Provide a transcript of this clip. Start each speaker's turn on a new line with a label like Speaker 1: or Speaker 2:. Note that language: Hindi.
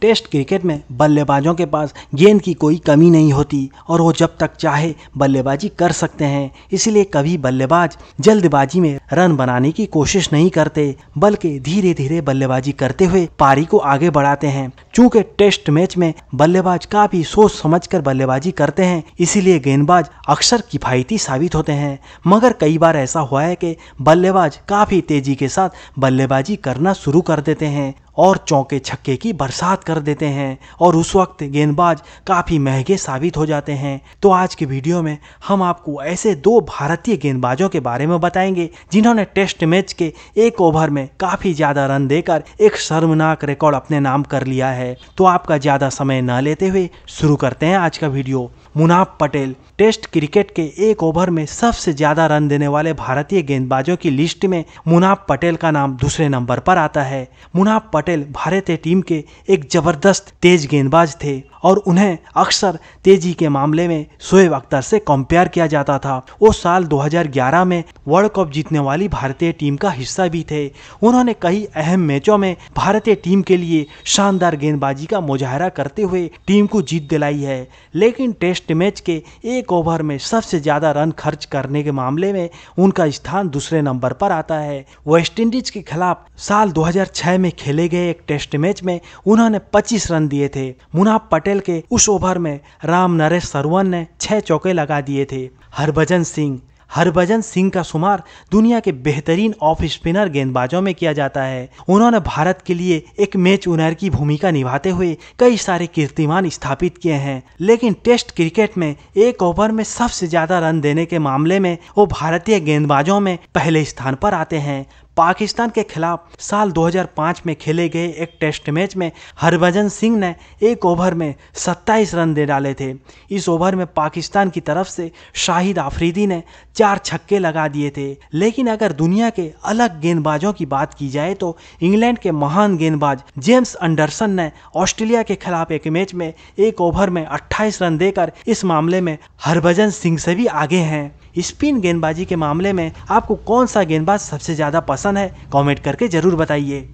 Speaker 1: टेस्ट क्रिकेट में बल्लेबाजों के पास गेंद की कोई कमी नहीं होती और वो जब तक चाहे बल्लेबाजी कर सकते हैं इसलिए कभी बल्लेबाज जल्दबाजी में रन बनाने की कोशिश नहीं करते बल्कि धीरे धीरे बल्लेबाजी करते हुए पारी को आगे बढ़ाते हैं चूँकि टेस्ट मैच में बल्लेबाज काफी सोच समझ कर बल्लेबाजी करते हैं इसीलिए गेंदबाज अक्सर किफायती साबित होते हैं मगर कई बार ऐसा हुआ है कि बल्लेबाज काफी तेजी के साथ बल्लेबाजी करना शुरू कर देते हैं और चौके छक्के की बरसात कर देते हैं और उस वक्त गेंदबाज काफ़ी महंगे साबित हो जाते हैं तो आज के वीडियो में हम आपको ऐसे दो भारतीय गेंदबाजों के बारे में बताएंगे जिन्होंने टेस्ट मैच के एक ओवर में काफ़ी ज़्यादा रन देकर एक शर्मनाक रिकॉर्ड अपने नाम कर लिया है तो आपका ज़्यादा समय न लेते हुए शुरू करते हैं आज का video Munaf Patel test cricket के एक ओवर में सबसे ज़्यादा रन देने वाले भारतीय गेंदबाजों की लिस्ट में मुनाब पटेल का नाम दूसरे नंबर पर आता है मुनाब पटेल पटेल भारतीय टीम के एक जबरदस्त तेज गेंदबाज थे और उन्हें अक्सर तेजी के मामले में शोएब अख्तर से कंपेयर किया जाता था वो साल 2011 में वर्ल्ड कप जीतने वाली भारतीय टीम का हिस्सा भी थे उन्होंने कई अहम मैचों में भारतीय टीम के लिए शानदार गेंदबाजी का मुजाहरा करते हुए टीम को जीत दिलाई है लेकिन टेस्ट मैच के एक ओवर में सबसे ज़्यादा रन खर्च करने के मामले में उनका स्थान दूसरे नंबर पर आता है वेस्ट इंडीज के खिलाफ साल दो में खेले गए एक टेस्ट मैच में उन्होंने पच्चीस रन दिए थे मुनाब पटेल पटेल के उस ओवर में राम नरेश सरवन ने छह चौके लगा दिए थे हरभजन सिंह हरभजन सिंह का शुमार दुनिया के बेहतरीन ऑफ स्पिनर गेंदबाजों में किया जाता है उन्होंने भारत के लिए एक मैच उनर की भूमिका निभाते हुए कई सारे कीर्तिमान स्थापित किए हैं लेकिन टेस्ट क्रिकेट में एक ओवर में सबसे ज्यादा रन देने के मामले में वो भारतीय गेंदबाजों में पहले स्थान पर आते हैं पाकिस्तान के खिलाफ साल 2005 में खेले गए एक टेस्ट मैच में हरभजन सिंह ने एक ओवर में 27 रन दे डाले थे इस ओवर में पाकिस्तान की तरफ से शाहिद आफरीदी ने चार छक्के लगा दिए थे लेकिन अगर दुनिया के अलग गेंदबाजों की बात की जाए तो इंग्लैंड के महान गेंदबाज जेम्स अंडरसन ने ऑस्ट्रेलिया के खिलाफ एक मैच में एक ओवर में 28 रन देकर इस मामले में हरभजन सिंह से भी आगे हैं स्पिन गेंदबाजी के मामले में आपको कौन सा गेंदबाज सबसे ज़्यादा पसंद है कमेंट करके ज़रूर बताइए